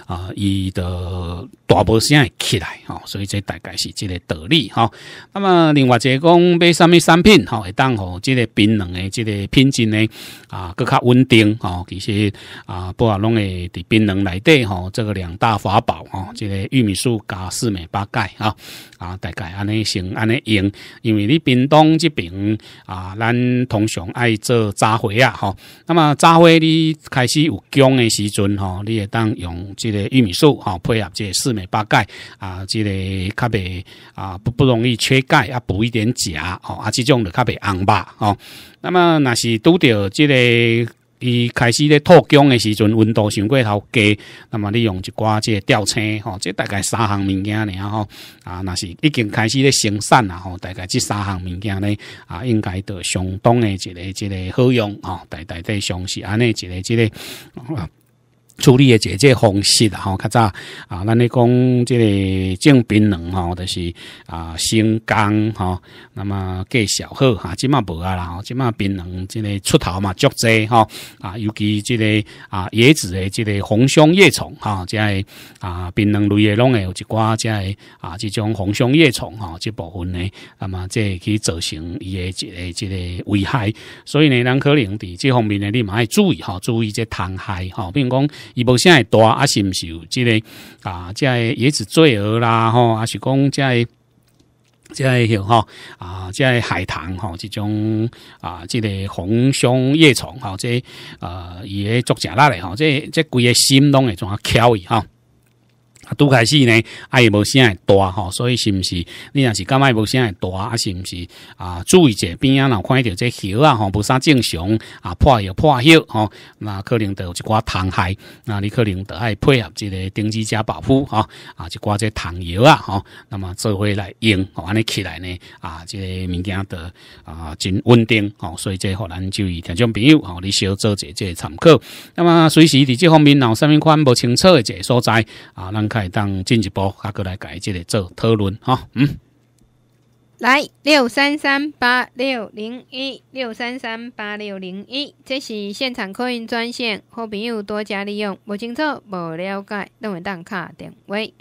S2: 啊，伊的大波声会起来哦，所以这大概是这个道理吼。那么另外一个讲买什么产品吼，会当吼这个冰榔的这个品质呢？啊，更加稳定吼。其实啊，不啊，拢会伫冰榔里底吼，这个两大法宝哦，这个玉米素加四美八钙啊啊，大概安尼先安尼用，因为你冰冻这边啊，咱通常爱做炸灰啊吼。那么炸灰你开始有姜的时阵吼，你也当用。即个玉米素吼，配合即个四美八钙啊，即个较袂啊不不容易缺钙，啊补一点钾吼，啊即种就较袂红吧吼。那么那是拄着即个伊开始咧脱僵的时阵，温度上过头低，那么你用一挂即个吊车吼，即大概三项物件呢吼啊，那是已经开始咧生产啦吼，大概即三项物件呢啊，应该都相当的一个即个好用吼，大大的上是安尼一个即个。处理的一个方式吼，较早啊，咱咧讲即个种槟榔吼，就是啊新姜吼，那么计小好哈，即嘛无啊啦，即嘛槟榔即个出头嘛，足济吼啊，尤其即个啊椰子的即个红胸叶虫哈，即个啊槟榔类的拢会有一寡即个啊，即种红胸叶虫吼，这部分呢，那么即去造成伊的即个即个危害，所以呢，咱可能伫即方面呢，你嘛要注意哈，注意即贪害哈，并讲。伊无啥会大啊是毋是有即个啊即个椰子醉鹅啦吼抑是讲即个即个许吼啊即个海棠吼即种啊即个鸿翔夜宠吼即个啊伊诶作者啦来吼即个即个个规个心拢会怎啊翘伊吼拄开始呢，哎，无啥会大吼，所以是毋是，你若是觉买无啥会大，啊是毋是啊？注意者边啊，若看着这叶啊，吼，无啥正常啊，破叶破叶吼，那可能着有一寡虫害，那你可能着爱配合即个丁基加保护吼，啊，一寡这虫药啊，吼，那么做伙来用，吼，安尼起来呢，啊，这物件着啊，真稳定吼，所以这互咱就以听众朋友，吼，你需要做一这参考，那么随时伫这方面，若有啥物款无清楚的这所在啊，咱。再当进一步，还过来解这个做讨论哈。嗯，
S1: 来六三三八六零一六三三八六零一，这是现场客运专线，好朋友多加利用。不清楚、不了解，另会当卡定位。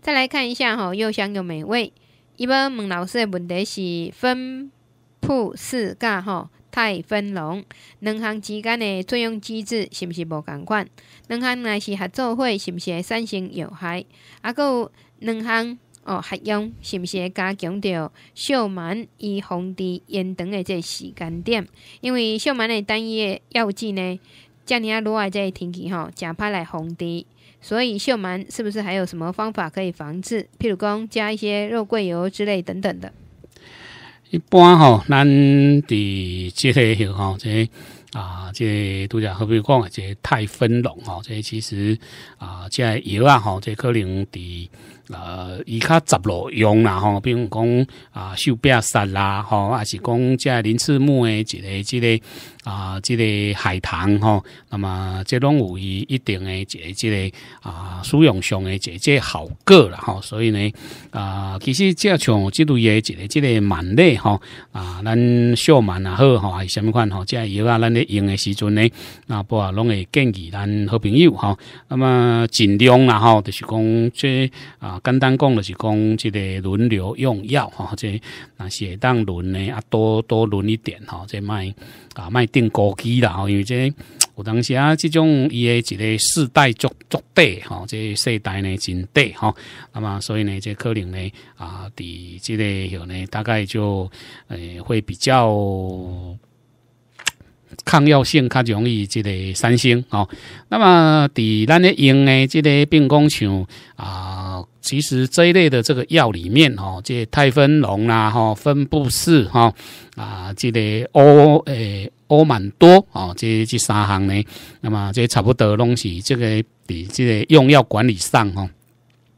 S1: 再来看一下吼又香又美味。伊要问老师的问题是分布式架吼。太分笼，两行之间的作用机制是毋是无共款？两行若是合作会是毋是会产生有害？啊，有两行哦，合用是毋是会加强到溴螨伊防治烟糖的这时间点？因为秀螨的单一的药剂呢，遮啊热若爱个天气吼，诚歹来防治。所以秀螨是不是还有什么方法可以防治？譬如讲加一些肉桂油之类等等的。
S2: 一般吼咱伫即个迄吼即个啊即个拄则好比讲诶即个太分拢吼即个其实啊即个药啊吼即个可能伫呃，伊较杂落用啦吼，比如讲啊，手壁山啦吼，还是讲即林茨木诶，即个即个啊，即个海棠吼，那么即拢有伊一定诶即个即个啊，使用上诶即个效果啦吼，所以呢啊，其实即像即类诶即个即个万类吼啊，咱少万也好吼，还是虾米款吼，即药啊，咱咧用诶时阵呢，啊，不啊拢会建议咱好朋友吼，那么尽量啦吼，就是讲即啊。简单讲就是讲，即个轮流用药哈，即那些当轮呢啊，多多轮一点哈，即卖啊卖定高机啦哈，因为即有当时啊，这种伊诶一个世代足足底哈，即世代呢真低哈，那么所以呢，即可能呢啊，伫即个有呢，大概就诶会比较。抗药性较容易，即个三星哦。那么，伫咱咧用诶，即个病工厂啊，其实这一类的这个药里面哦，即泰芬龙啦，哈，分布式哈，啊，即个欧诶，欧满多啊，即即三项呢。那么，即差不多东西，这个伫即个用药管理上哦。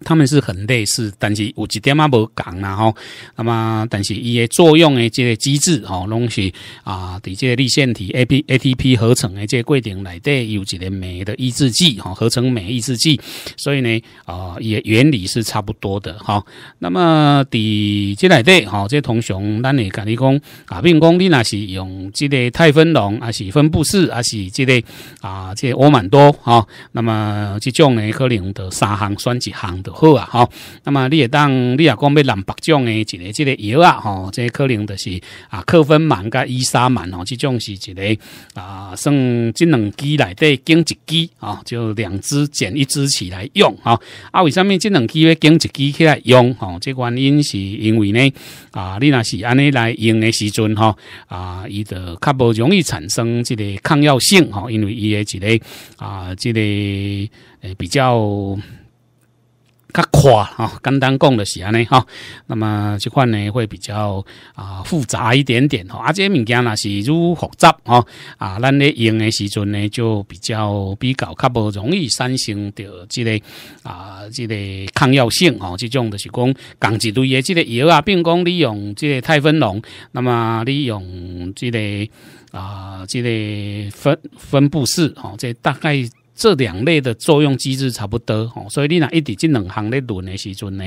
S2: 他们是很类似，但是有一点啊无共啦吼。那么，但是伊的作用的即个机制哦，拢是啊，伫即个线体 A P A T P 合成的即个过程内底有一个酶的抑制剂吼，合成酶抑制剂。所以呢，啊，伊原理是差不多的哈。那么伫即内底吼，即同熊咱会跟你讲啊，如讲你那是用即个泰芬龙，还是分布式，还是即个啊，即欧曼多啊。那么即种呢，可能得三行算几行。好啊，哈，那么你也当你也讲要南北种诶，一个即个药啊，吼，即可能就是啊，克分满加伊沙满哦，这种是一个啊，算即两支来底，经一支啊，就两支减一支起来用啊。啊，为什么即两支要经一支起来用？吼，这原因是因为呢啊，你那是安尼来用的时阵哈啊，伊就较不容易产生即个抗药性哦，因为伊的一个啊，即个诶比较。较宽啊，简单讲的是安尼哈，那么这款呢会比较啊复杂一点点哈，啊，这些物件呢是如复杂哦，啊，咱咧用的时阵呢就比较比较较不容易产生着这个啊这个抗药性哦，这种的是讲讲脂类的这个药啊，并讲你用这个泰芬龙，那么你用这个啊这个分分布式哦，这大概。这两类的作用机制差不多，吼，所以你拿一点这两行在轮的时阵呢，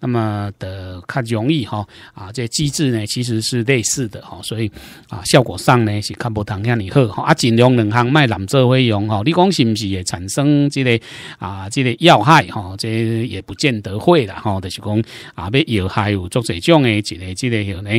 S2: 那么的较容易哈啊，这机制呢其实是类似的哈，所以啊效果上呢是看不同样你好哈啊，尽量两行卖蓝色费用哈，你讲是不是也产生这个啊这类要害哈，这也不见得会啦哈，就是讲啊，别要害有做这种的这个这个有呢，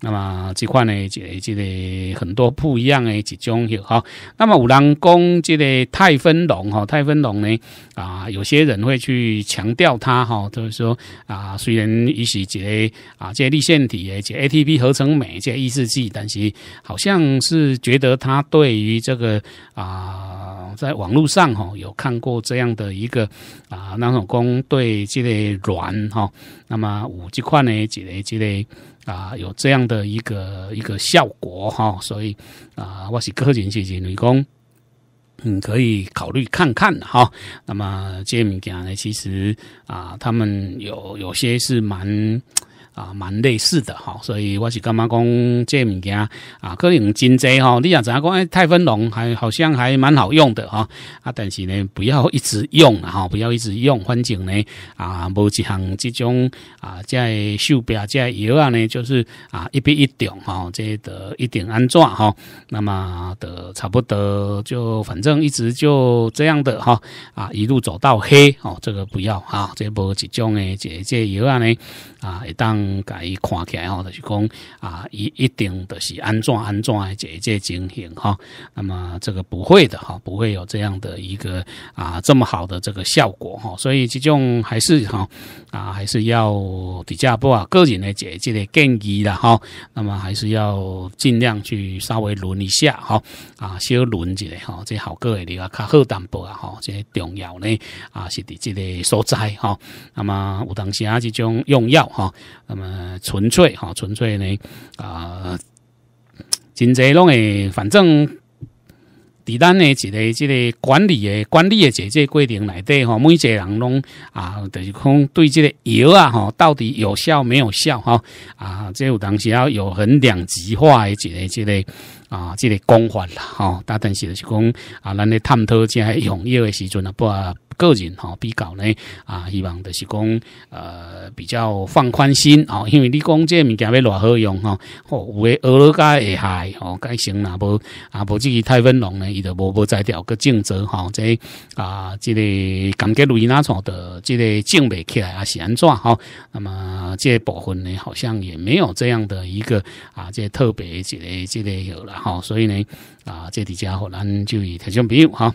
S2: 那么这款呢这个这类很多不一样的几种有哈，那么有人讲这个太分龙哈，泰芬龙呢？啊，有些人会去强调它哈，就是说啊，虽然一些这类啊这类腺体诶，这 ATP 合成酶这类抑制剂，但是好像是觉得它对于这个啊，在网络上哈有看过这样的一个啊，那种工对这类软哈，那么五 G 块呢，这类这类啊有这样的一个一个效果哈，所以啊，我是个人就是来讲。你可以考虑看看的哈。那么，杰米讲呢，其实啊，他们有有些是蛮。啊，蛮类似的哈，所以我是干嘛讲这物件啊？可能真济哈，你也怎样讲？诶，泰芬龙还好像还蛮好用的哈。啊，但是呢，不要一直用哈，不要一直用，反正呢，啊，某一项这种啊，这手表这药啊呢，就是啊，一笔一点哈，这得一点安怎哈。那么的差不多就反正一直就这样的哈。啊，一路走到黑哦，这个不要哈，这无几种诶，这这药啊呢。啊，会当介伊看起来吼，就是讲啊，一一定就是安怎安怎诶，这这情形哈。那么这个不会的哈，不会有这样的一个啊这么好的这个效果哈。所以这种还是哈啊，还是要比较不啊个人的这这建议啦哈。那么还是要尽量去稍微轮一下哈啊，小轮一下哈，这好个你啊较好淡薄啊哈，这些重要呢啊是伫这个所在哈。那么有当时啊，这种用药。好，那么纯粹，哈，纯粹呢，啊，真侪拢诶，反正，伫咱诶一个即个管理诶，管理诶，这个规定内底，吼，每一个人拢啊，就是讲对即个药啊，吼，到底有效没有效，吼，啊，即有东西要有很量、极化诶，一个即个。啊，这个讲法啦，吼，但但是是讲啊，咱咧探讨这用药诶时阵啊，不啊，个人吼比较咧啊，希望就是讲呃，比较放宽心，吼，因为你讲这物件要偌好用，吼，有诶俄罗斯会害，吼，该成若无啊，无至于太温柔呢，伊就无无再调个正策，吼，即啊，即个感觉瑞纳厂的即个整未起来啊是安怎，吼，那么这部分呢，好像也没有这样的一个啊，即特别这个即个有了。好，所以呢，啊，这啲家伙，咱就以提升朋友哈。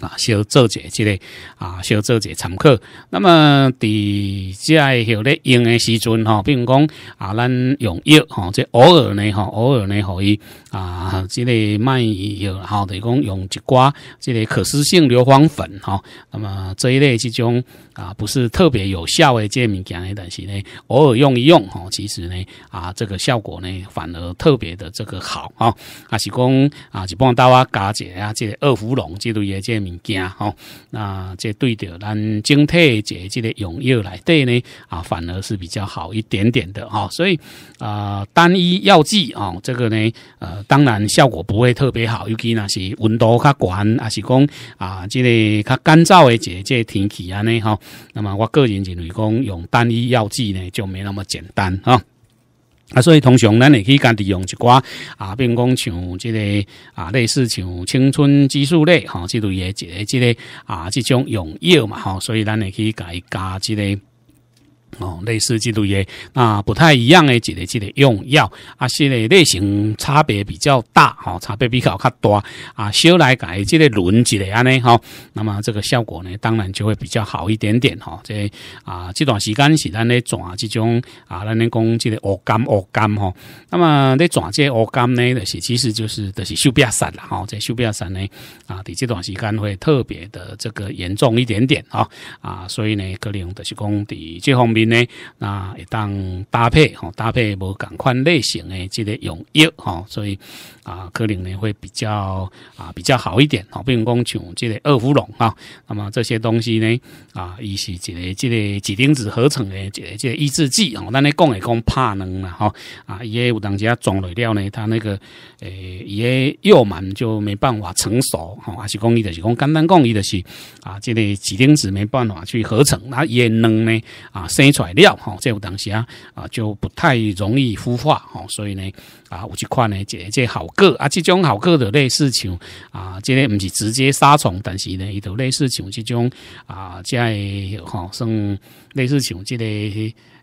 S2: 啊，小做者即个啊，小做者常考。那么伫在咧用诶时阵吼，比如讲啊，咱用药吼，这偶尔呢，吼，偶尔呢，可以啊，即个卖药吼，就是讲用一寡即个可湿性硫磺粉吼。那么这一类即种啊，不是特别有效诶，这物件诶，但是呢，偶尔用一用吼，其实呢啊，这个效果呢反而特别的这个好啊。啊是讲啊，一帮到啊，加姐啊，个二胡龙即类的这。件吼，那即对到咱整体这个用药来对呢啊，反而是比较好一点点的哦。所以啊，单一药剂啊，这个呢呃，当然效果不会特别好，尤其那是温度较悬，还是讲啊，即个较干燥的即个天气安尼哈。那么我个人认为讲用单一药剂呢就没那么简单哦啊，所以通常咱会去以家用一寡啊，并讲像即个啊，类似像青春激素类吼，这类诶，即个即个啊，即种用药嘛吼，所以咱会去甲伊加即个。哦，类似这类耶，那不太一样的一个几类用药，啊，系列类型差别比较大，哈，差别比较较大，啊，小来改这类轮之类安尼哈，那么这个效果呢，当然就会比较好一点点，哈，这啊这段时间是咱咧转这种啊，咱咧讲这个恶肝恶肝哈，那么咧转这恶肝呢，是其实就是就是休病散啦，哈，修比病散呢，啊，伫这段时间会特别的这个严重一点点，啊啊，所以呢，可能就是讲伫这方面。呢，那当搭配吼，搭配无同款类型的即个用药吼，所以啊，可能呢会比较啊比较好一点吼，比如讲像即个二胡龙啊，那么这些东西呢啊，伊是一个这个几丁子合成的一个这个抑制剂吼，咱咧讲会讲怕冷啦吼啊，伊也有当时啊装料呢，它那个诶，伊个药丸就没办法成熟吼，还是讲伊就是讲简单讲伊就是啊，即个几丁子没办法去合成，那也能呢啊生。材料哈，这在当时啊，啊就不太容易孵化哈，所以呢。啊，有一款呢？这即好个啊！即种好个的类似像啊，即个不是直接杀虫，但是呢，伊都类似像即种啊，即个吼，算类似像即个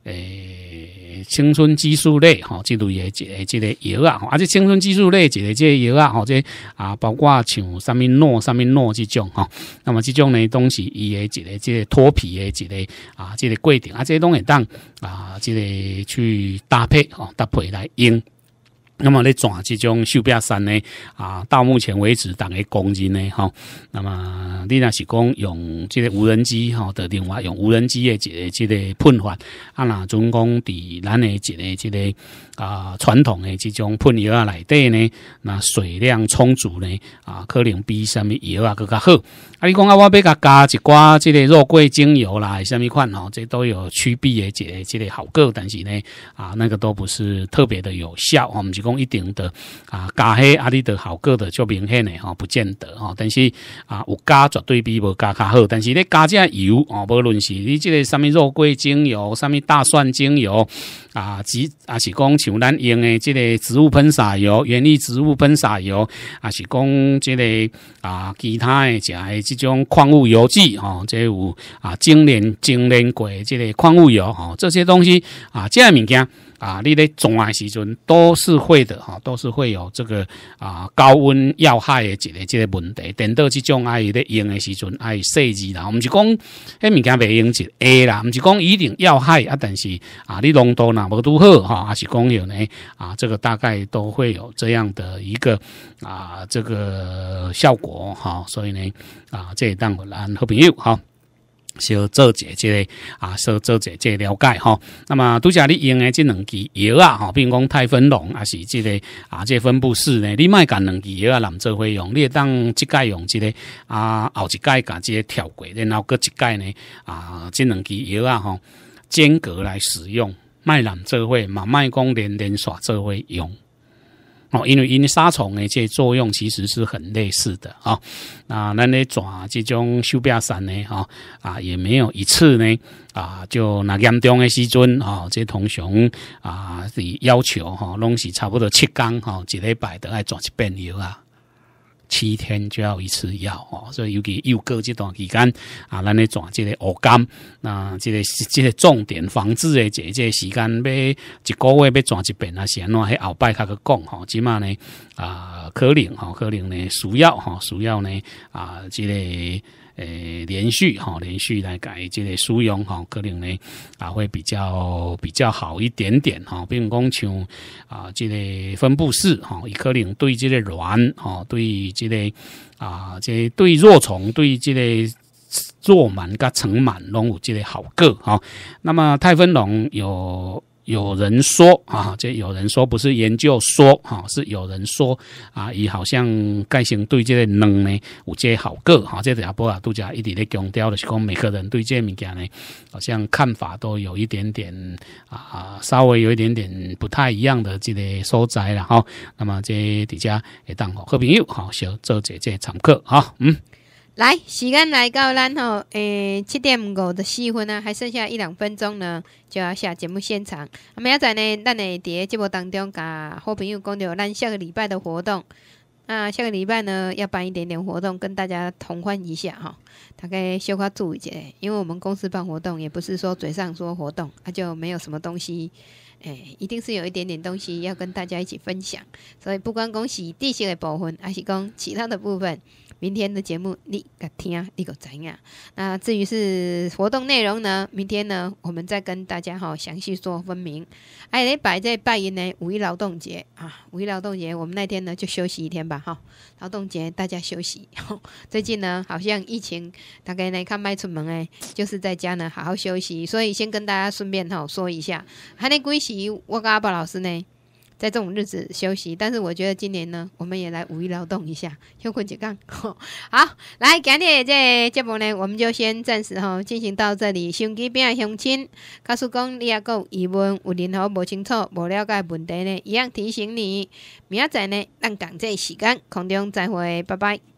S2: 诶，青春激素类吼，即类这即即个药啊，而且青春激素类这个即个药啊，或这啊，包括像啥物诺、啥物诺即种哈。那么即种呢东西，伊的即个即个脱皮的一个啊，即个规定啊，即东会当啊，即个去搭配吼，搭配来用。那么在转这种秀壁山呢，啊，到目前为止大概公斤呢，哈。那么你那是讲用这个无人机哈，打另外用无人机的这个这个喷发，啊，那总共伫咱的这个这个。啊，传统的这种喷油啊，内底呢，那水量充足呢，啊，可能比什么油啊更加好。啊，你讲啊，我比较加一寡这个肉桂精油啦，什么款哦，这都有驱避的个、这个效果，但是呢，啊，那个都不是特别的有效，我们是讲一定的啊，加嘿，阿你的效果的，就明显呢，哦，不见得哦，但是啊，有加绝对比无加较好，但是你加这油哦，无论是你这个什么肉桂精油，什么大蒜精油。啊，植啊是讲像咱用的这个植物喷洒油、原力植物喷洒油，啊是讲这个啊其他的，食的这种矿物油脂吼，即有啊精炼精炼过的这个矿物油吼，这些东西啊，这类物件。啊，你咧种诶时阵都是会的哈，都是会有这个啊高温要害的一个这个问题。等到这种爱咧用的时阵，爱设计啦，唔是讲迄物件袂用就 A 啦，唔是讲一定要害啊，但是啊你浓度若无都好哈，还是讲有呢啊，这个大概都会有这样的一个啊这个效果哈，所以呢啊这当段咱好朋友哈。先做一下即个啊，先做一下即个了解吼。那么，拄则你用诶即两支药啊，吼，比如讲太芬龙啊是即个啊，即、个分布式呢，你卖干两支药啊，难做会用，你会当一届用即个啊，后一届甲即个跳过，然后搁一届呢啊，即两支药啊，吼，间隔来使用，卖难做会嘛，卖讲连连耍做会用。哦，因为因为杀虫的这作用其实是很类似的啊，那咱咧抓这种修边伞呢，哈啊也没有一次呢啊，就那严重的时阵哈，这同学啊是要求哈，拢是差不多七缸哈，一礼拜都要抓一遍油啊。七天就要一次药哦，所以尤其又过这段期间啊，咱咧转这个鹅肝，那这个这个重点防治的这这时间，要一个月要转一遍啊，是安怎？迄后摆他个讲吼，起码呢啊，可能吼，可能呢需要吼，需要呢啊，这个。诶，连续哈，连续来改这个输用哈，可能呢啊会比较比较好一点点哈。不用讲像啊，这个分布式哈，也可能对这个卵哈，对这个啊，这对弱虫，对这个弱螨跟成螨拢有这类好个哈。那么泰芬龙有。有人说啊，这有人说不是研究说哈，是有人说啊，伊好像盖性对这个能呢，有这好个哈，这阿波啊杜家一直咧强调的是讲每个人对这物件呢，好像看法都有一点点啊，稍微有一点点不太一样的这个所在了哈。那么这底下也当好朋友哈，小做姐姐常客哈，嗯。
S1: 来，时间来到咱吼，诶，七点五的四分呢，还剩下一两分钟呢，就要下节目现场。明仔呢，咱在节目当中，甲好朋友讲了，咱下个礼拜的活动，那下个礼拜呢，要办一点点活动，跟大家同欢一下哈。大概休注意一下，因为我们公司办活动，也不是说嘴上说活动，那就没有什么东西。诶，一定是有一点点东西要跟大家一起分享，所以不管恭喜地形的部分，还是讲其他的部分。明天的节目你个听你个怎样？那至于是活动内容呢？明天呢，我们再跟大家哈详细说分明。哎，来摆在拜一呢？五一劳动节啊，五一劳动节我们那天呢就休息一天吧哈。劳动节大家休息。最近呢好像疫情，大概呢看卖出门哎，就是在家呢好好休息。所以先跟大家顺便哈说一下，还那几时我跟阿宝老师呢？在这种日子休息，但是我觉得今年呢，我们也来五一劳动一下，休困难天。好，来今天这节目呢，我们就先暂时哈进行到这里。兄弟饼相亲，告诉讲你也够疑问，有任何不清楚、不了解的问题呢，一样提醒你，明仔呢，咱讲这时间，空中再会，拜拜。